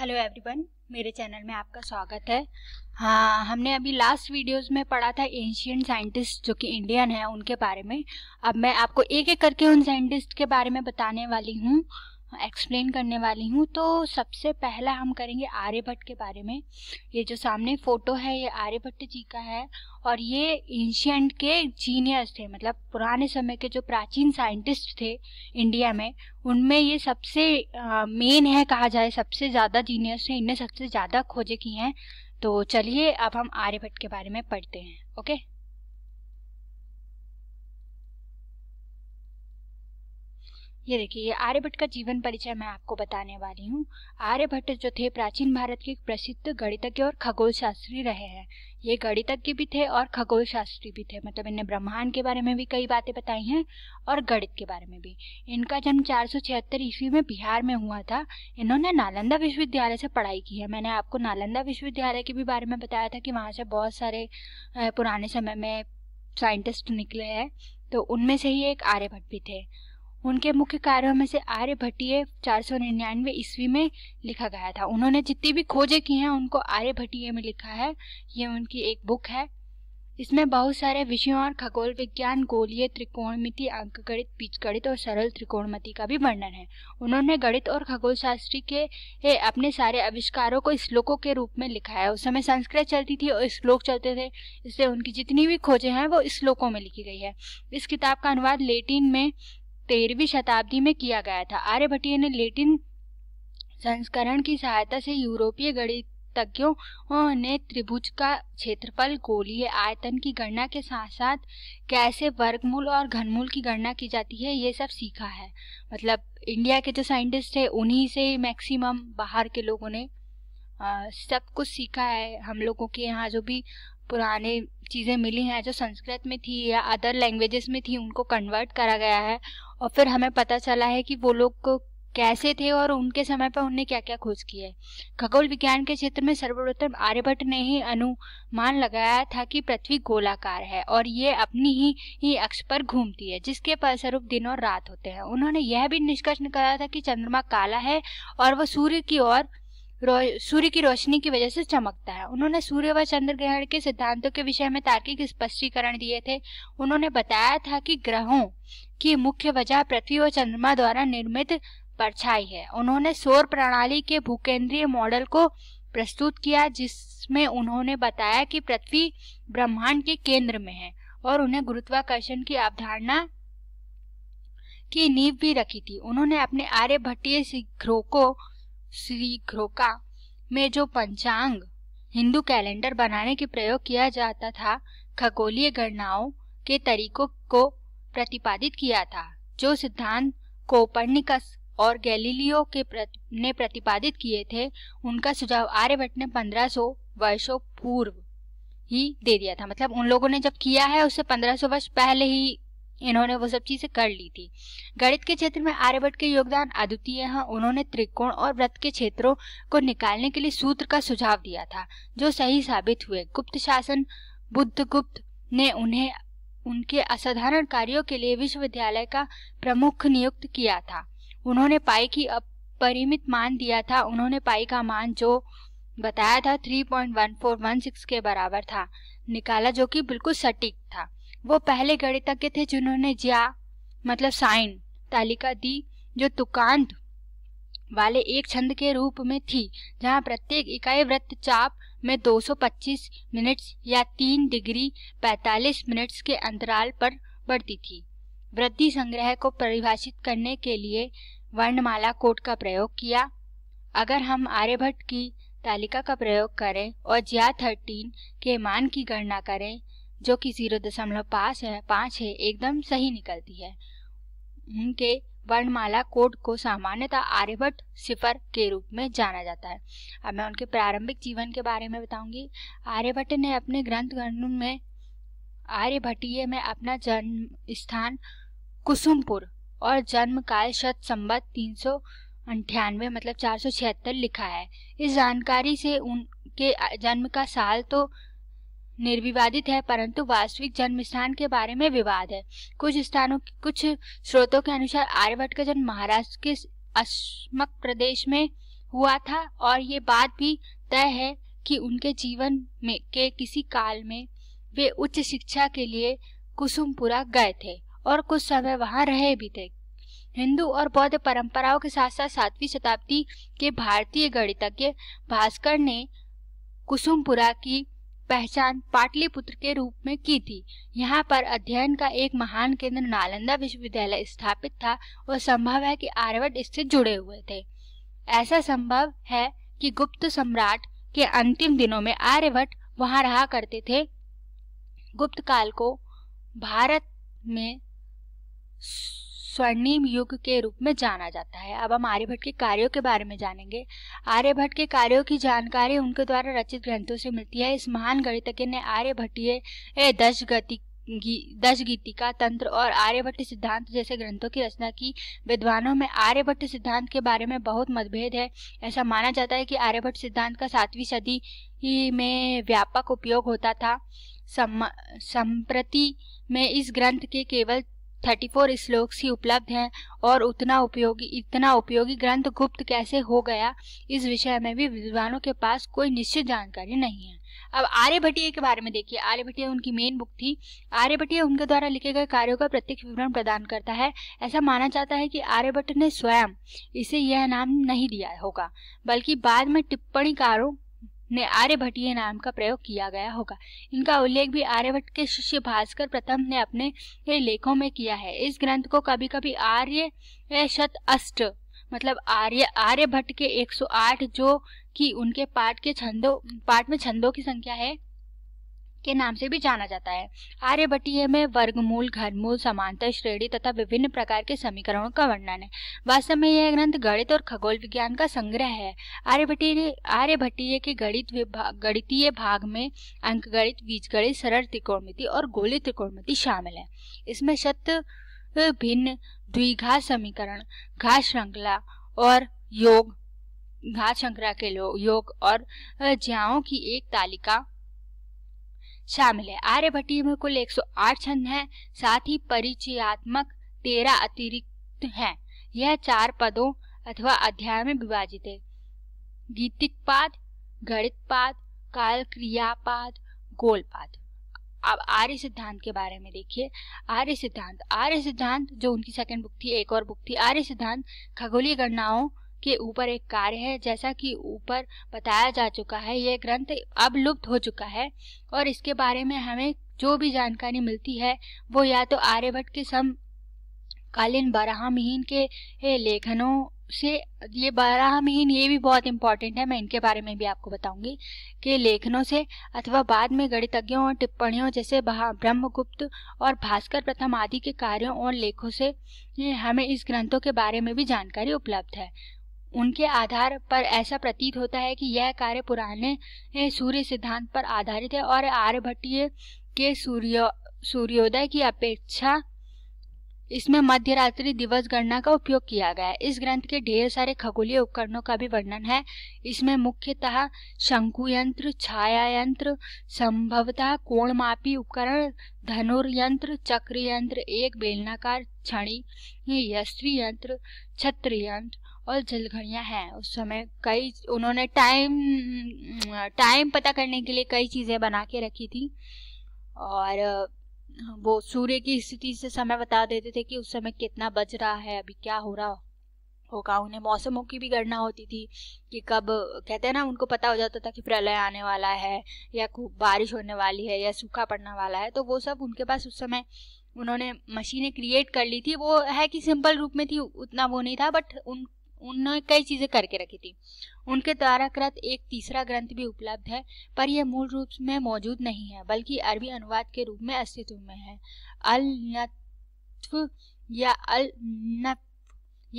Hello everyone मेरे channel में आपका स्वागत है हाँ हमने अभी लास्ट वीडियोस में पढ़ा था एंशियंट साइंटिस्ट जो कि इंडियन है उनके बारे में अब मैं आपको एक एक करके उन साइंटिस्ट के बारे में बताने वाली हूँ एक्सप्लेन करने वाली हूँ तो सबसे पहला हम करेंगे आर्यभट्ट के बारे में ये जो सामने फोटो है ये आर्यभट्ट जी का है और ये एंशियंट के जीनियस थे मतलब पुराने समय के जो प्राचीन साइंटिस्ट थे इंडिया में उनमें ये सबसे मेन है कहा जाए सबसे ज़्यादा जीनियस थे इनने सबसे ज़्यादा खोजें की हैं तो चलिए अब हम आर्यभट्ट के बारे में पढ़ते हैं ओके ये देखिए ये आर्यभट्ट का जीवन परिचय मैं आपको बताने वाली हूँ आर्यभट्ट जो थे प्राचीन भारत के प्रसिद्ध गणितज्ञ और खगोल शास्त्री रहे हैं ये गणितज्ञ भी थे और खगोल शास्त्री भी थे मतलब इन्हें ब्रह्मांड के बारे में भी कई बातें बताई हैं और गणित के बारे में भी इनका जन्म चार सौ छिहत्तर ईस्वी में बिहार में हुआ था इन्होंने नालंदा विश्वविद्यालय से पढ़ाई की है मैंने आपको नालंदा विश्वविद्यालय के भी बारे में बताया था कि वहाँ से बहुत सारे पुराने समय में साइंटिस्ट निकले हैं तो उनमें से ही एक आर्यभट्ट भी थे उनके मुख्य कार्यों में से आर्यभट्टीय निन्यानवे ईस्वी में लिखा गया था उन्होंने जितनी भी खोजें की हैं उनको आर्यभट्टीय में लिखा है ये उनकी एक बुक है इसमें बहुत सारे विषयों और खगोल विज्ञान गोलीय त्रिकोणमिति अंकगणित बीजगणित और सरल त्रिकोणमिति का भी वर्णन है उन्होंने गणित और खगोल शास्त्री के अपने सारे आविष्कारों को श्लोकों के रूप में लिखा है उस समय संस्कृत चलती थी और श्लोक चलते थे इसलिए उनकी जितनी भी खोजें हैं वो श्लोकों में लिखी गई है इस किताब का अनुवाद लेटिन में तेरहवीं शताब्दी में किया गया था आर्यभट्टीय ने लेटिन संस्करण की सहायता से यूरोपीय गणित ने त्रिभुज का क्षेत्रफल गोलीय आयतन की गणना के साथ साथ कैसे वर्गमूल और घनमूल की गणना की जाती है ये सब सीखा है मतलब इंडिया के जो साइंटिस्ट थे उन्हीं से मैक्सिमम बाहर के लोगों ने आ, सब कुछ सीखा है हम लोगों के यहाँ जो भी पुराने चीज़ें मिली हैं जो संस्कृत में थी या अदर लैंग्वेजेस में थी उनको कन्वर्ट करा गया है और फिर हमें पता चला है कि वो लोग कैसे थे और उनके समय पर उनने क्या क्या खोज की है खगोल विज्ञान के क्षेत्र में सर्वोत्तम आर्यभट्ट ने ही अनुमान लगाया था कि पृथ्वी गोलाकार है और ये अपनी ही ही अक्ष पर घूमती है जिसके फलस्वरूप दिन और रात होते हैं उन्होंने यह भी निष्कर्ष निकाला था कि चंद्रमा काला है और वह सूर्य की ओर सूर्य की रोशनी की वजह से चमकता है उन्होंने सूर्य व चंद्र ग्रहण के सिद्धांतों के विषय में तार्किक स्पष्टीकरण दिए थे उन्होंने बताया था कि ग्रहों की मुख्य वजह पृथ्वी और चंद्रमा द्वारा निर्मित परछाई है उन्होंने सौर प्रणाली के भूकेंद्रीय मॉडल को प्रस्तुत किया जिसमें उन्होंने बताया कि पृथ्वी ब्रह्मांड के केंद्र में है और उन्हें गुरुत्वाकर्षण की अवधारणा की नींव भी रखी थी उन्होंने अपने आर्यभट्टीय शिखरों को श्री घ्रोका में जो पंचांग हिंदू कैलेंडर बनाने के प्रयोग किया जाता था खगोलीय गणनाओं के तरीकों को प्रतिपादित किया था जो सिद्धांत कोपर्निकस और गैलीलियो के प्रत, ने प्रतिपादित किए थे उनका सुझाव आर्यभट्ट ने 1500 वर्षों पूर्व ही दे दिया था मतलब उन लोगों ने जब किया है उससे 1500 वर्ष पहले ही इन्होंने वो सब चीजें कर ली थी गणित के क्षेत्र में आर्यभट्ट के योगदान अद्वितीय है उन्होंने त्रिकोण और व्रत के क्षेत्रों को निकालने के लिए सूत्र का सुझाव दिया था जो सही साबित हुए गुप्त शासन बुद्ध गुप्त ने उन्हें उनके असाधारण कार्यों के लिए विश्वविद्यालय का प्रमुख नियुक्त किया था उन्होंने पाई की अपरिमित मान दिया था उन्होंने पाई का मान जो बताया था 3.1416 के बराबर था निकाला जो कि बिल्कुल सटीक था वो पहले गणितज्ञ थे जिन्होंने ज्या मतलब साइन तालिका दी जो तुकांत वाले एक छंद के रूप में थी जहाँ प्रत्येक इकाई चाप में 225 मिनट्स या 3 डिग्री 45 मिनट्स के अंतराल पर बढ़ती थी वृद्धि संग्रह को परिभाषित करने के लिए वर्णमाला कोड का प्रयोग किया अगर हम आर्यभट्ट की तालिका का प्रयोग करें और ज्या थर्टीन के मान की गणना करें जो कि जीरो दशमलव पाँच है पाँच है एकदम सही निकलती है उनके वर्णमाला कोड को सामान्यतः आर्यभट्ट सिफर के रूप में जाना जाता है अब मैं उनके प्रारंभिक जीवन के बारे में बताऊंगी आर्यभट्ट ने अपने ग्रंथ में आर्यभट्टीय में अपना जन्म स्थान कुसुमपुर और जन्म काल शत संबत तीन सौ अंठानवे मतलब चार सौ छिहत्तर लिखा है इस जानकारी से उनके जन्म का साल तो निर्विवादित है परंतु वास्तविक जन्म स्थान के बारे में विवाद है कुछ स्थानों कुछ स्रोतों के अनुसार आर्यभट्ट का जन्म महाराष्ट्र के अस्मक प्रदेश में हुआ था और ये बात भी तय है कि उनके जीवन में के किसी काल में वे उच्च शिक्षा के लिए कुसुमपुरा गए थे और कुछ समय वहां रहे भी थे हिंदू और बौद्ध परंपराओं के साथ साथ सातवीं शताब्दी के भारतीय गणितज्ञ भास्कर ने कुसुमपुरा की पहचान पाटलिपुत्र के रूप में की थी यहाँ पर अध्ययन का एक महान केंद्र नालंदा विश्वविद्यालय स्थापित था और संभव है कि आर्यवट इससे जुड़े हुए थे ऐसा संभव है कि गुप्त सम्राट के अंतिम दिनों में आर्यवट वहां रहा करते थे गुप्त काल को भारत में स्वर्णिम युग के रूप में जाना जाता है अब हम आर्यभट्ट के कार्यों के बारे में जानेंगे आर्यभट्ट के कार्यों की जानकारी उनके द्वारा रचित ग्रंथों से मिलती है इस महान गणितज्ञ ने आर्यभट्टीय दश गति दश गीतिका तंत्र और आर्यभट्ट सिद्धांत जैसे ग्रंथों की रचना की विद्वानों में आर्यभट्ट सिद्धांत के बारे में बहुत मतभेद है ऐसा माना जाता है कि आर्यभट्ट सिद्धांत का सातवीं सदी में व्यापक उपयोग होता था सम्प्रति में इस ग्रंथ के केवल थर्टी फोर श्लोक ही उपलब्ध हैं और उतना उपयोगी इतना उपयोगी ग्रंथ गुप्त कैसे हो गया इस विषय में भी विद्वानों के पास कोई निश्चित जानकारी नहीं है अब आर्यभट्टीय के बारे में देखिए आर्यभट्टीय उनकी मेन बुक थी आर्यभट्टीय उनके द्वारा लिखे गए कार्यों का प्रत्यक्ष विवरण प्रदान करता है ऐसा माना जाता है कि आर्यभट्ट ने स्वयं इसे यह नाम नहीं दिया होगा बल्कि बाद में टिप्पणीकारों ने आर्यभट्टीय नाम का प्रयोग किया गया होगा इनका उल्लेख भी आर्यभट्ट के शिष्य भास्कर प्रथम ने अपने लेखों में किया है इस ग्रंथ को कभी कभी आर्य शत अष्ट मतलब आर्य आर्यभट्ट के 108 जो कि उनके पाठ के छंदों पाठ में छंदों की संख्या है के नाम से भी जाना जाता है आर्यभट्टीय में वर्गमूल घनमूल समानता श्रेणी तथा विभिन्न प्रकार के समीकरणों का वर्णन है वास्तव में यह ग्रंथ गणित और खगोल विज्ञान का संग्रह है आर्यभट्टीय आर्यभट्टीय के गणित गणितीय भाग में अंकगणित बीजगणित सरल त्रिकोणमिति और गोली त्रिकोणमिति शामिल है इसमें शत भिन्न द्विघात समीकरण घास श्रृंखला और योग घात श्रृंखला के योग और ज्याओं की एक तालिका शामिल है आर्यभट्टी में कुल 108 छंद हैं, साथ ही परिचयात्मक तेरह अतिरिक्त हैं। यह चार पदों अथवा अध्याय में विभाजित है गीतिक पाद गणित पाद काल क्रियापाद गोलपाद अब आर्य सिद्धांत के बारे में देखिए आर्य सिद्धांत आर्य सिद्धांत जो उनकी सेकंड बुक थी एक और बुक थी आर्य सिद्धांत खगोलीय गणनाओं के ऊपर एक कार्य है जैसा कि ऊपर बताया जा चुका है यह ग्रंथ अब लुप्त हो चुका है और इसके बारे में हमें जो भी जानकारी मिलती है वो या तो आर्यभट्ट के सम कालीन महीन के लेखनों से ये महीन ये भी बहुत इंपॉर्टेंट है मैं इनके बारे में भी आपको बताऊंगी के लेखनों से अथवा बाद में गणितज्ञों और टिप्पणियों जैसे ब्रह्मगुप्त और भास्कर प्रथम आदि के कार्यों और लेखों से हमें इस ग्रंथों के बारे में भी जानकारी उपलब्ध है उनके आधार पर ऐसा प्रतीत होता है कि यह कार्य पुराने सूर्य सिद्धांत पर आधारित है और आर्यभट्टीय के सूर्य सूर्योदय की अपेक्षा इसमें मध्य रात्रि दिवस गणना का उपयोग किया गया है इस ग्रंथ के ढेर सारे खगोलीय उपकरणों का भी वर्णन है इसमें मुख्यतः शंकु यंत्र छाया यंत्र संभवतः कोणमापी उपकरण धनुर्यंत्र चक्र यंत्र एक बेलनाकार छड़ी यस्त्री यंत्र छत्र यंत्र और जलघड़ियाँ हैं उस समय कई उन्होंने टाइम टाइम पता करने के लिए कई चीज़ें बना के रखी थी और वो सूर्य की स्थिति से समय बता देते थे कि उस समय कितना बज रहा है अभी क्या हो रहा होगा उन्हें मौसमों की भी गणना होती थी कि कब कहते हैं ना उनको पता हो जाता था कि प्रलय आने वाला है या खूब बारिश होने वाली है या सूखा पड़ने वाला है तो वो सब उनके पास उस समय उन्होंने मशीनें क्रिएट कर ली थी वो है कि सिंपल रूप में थी उतना वो नहीं था बट उन उन्होंने कई चीजें करके रखी थी उनके द्वारा कृत एक तीसरा ग्रंथ भी उपलब्ध है पर यह मूल रूप में मौजूद नहीं है बल्कि अरबी अनुवाद के रूप में अस्तित्व में है अल या अल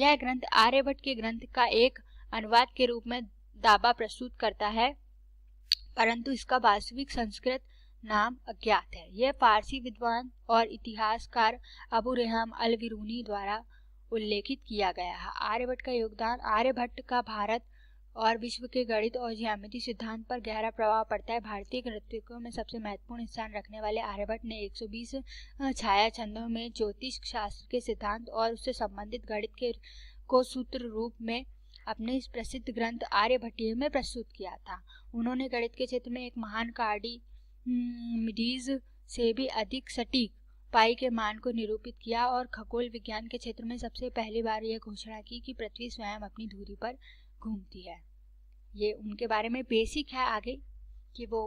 यह ग्रंथ आर्यभट्ट के ग्रंथ का एक अनुवाद के रूप में दावा प्रस्तुत करता है परंतु इसका वास्तविक संस्कृत नाम अज्ञात है यह फारसी विद्वान और इतिहासकार अबू रेहम अल विरूनी द्वारा उल्लेखित किया गया है आर्यभट्ट का योगदान आर्यभट्ट का भारत और विश्व के गणित और ज्यामिति सिद्धांत पर गहरा प्रभाव पड़ता है भारतीय नृत्यकों में सबसे महत्वपूर्ण स्थान रखने वाले आर्यभट्ट ने 120 छाया छंदों में ज्योतिष शास्त्र के सिद्धांत और उससे संबंधित गणित के को सूत्र रूप में अपने इस प्रसिद्ध ग्रंथ आर्यभट्टीय में प्रस्तुत किया था उन्होंने गणित के क्षेत्र में एक महान कार्डी से भी अधिक सटीक पाई के मान को निरूपित किया और खगोल विज्ञान के क्षेत्र में सबसे पहली बार यह घोषणा की कि पृथ्वी स्वयं अपनी धूरी पर घूमती है ये उनके बारे में बेसिक है आगे कि वो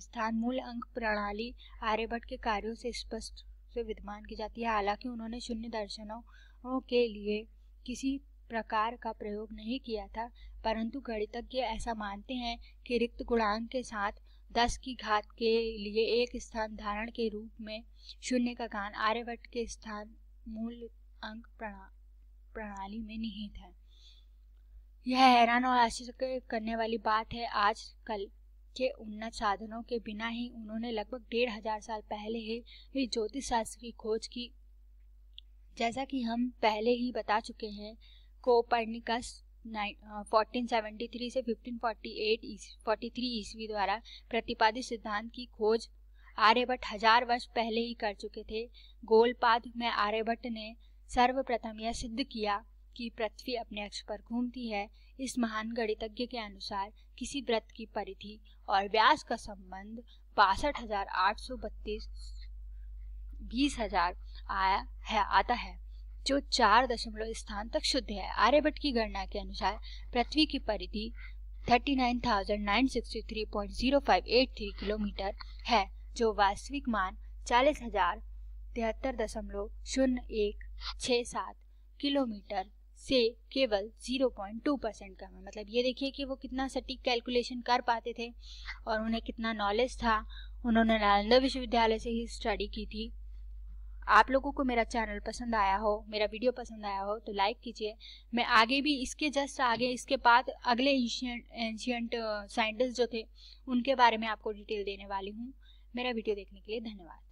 स्थान मूल अंक प्रणाली आर्यभट्ट के कार्यों से स्पष्ट से विद्यमान की जाती है हालांकि उन्होंने शून्य दर्शनों के लिए किसी प्रकार का प्रयोग नहीं किया था परंतु गणितज्ञ ऐसा मानते हैं कि रिक्त गुणांक के साथ दस की घात के लिए एक स्थान धारण के रूप में शून्य का गान आर्यभट्ट के स्थान मूल अंक प्रणा प्रणाली में निहित है यह हैरान और आश्चर्य करने वाली बात है आज कल के उन्नत साधनों के बिना ही उन्होंने लगभग डेढ़ हजार साल पहले ही ज्योतिष शास्त्र की खोज की जैसा कि हम पहले ही बता चुके हैं कोपर्निकस 1473 से 1548 43 ईस्वी द्वारा प्रतिपादित सिद्धांत की खोज आर्यभट्ट हजार वर्ष पहले ही कर चुके थे गोलपाद में आर्यभट्ट ने सर्वप्रथम यह सिद्ध किया कि पृथ्वी अपने अक्ष पर घूमती है इस महान गणितज्ञ के अनुसार किसी व्रत की परिधि और व्यास का संबंध बासठ हजार आठ सौ बत्तीस बीस हजार आया है आता है जो चार दशमलव स्थान तक शुद्ध है आर्यभट्ट की गणना के अनुसार पृथ्वी की परिधि 39,963.0583 किलोमीटर है जो वास्तविक मान चालीस हजार तिहत्तर दशमलव शून्य एक छः सात किलोमीटर से केवल 0.2 परसेंट कम है मतलब ये देखिए कि वो कितना सटीक कैलकुलेशन कर पाते थे और उन्हें कितना नॉलेज था उन्होंने नालंदा विश्वविद्यालय से ही स्टडी की थी आप लोगों को मेरा चैनल पसंद आया हो मेरा वीडियो पसंद आया हो तो लाइक कीजिए मैं आगे भी इसके जस्ट आगे इसके बाद अगले एंशियंट साइंटिस्ट uh, जो थे उनके बारे में आपको डिटेल देने वाली हूँ मेरा वीडियो देखने के लिए धन्यवाद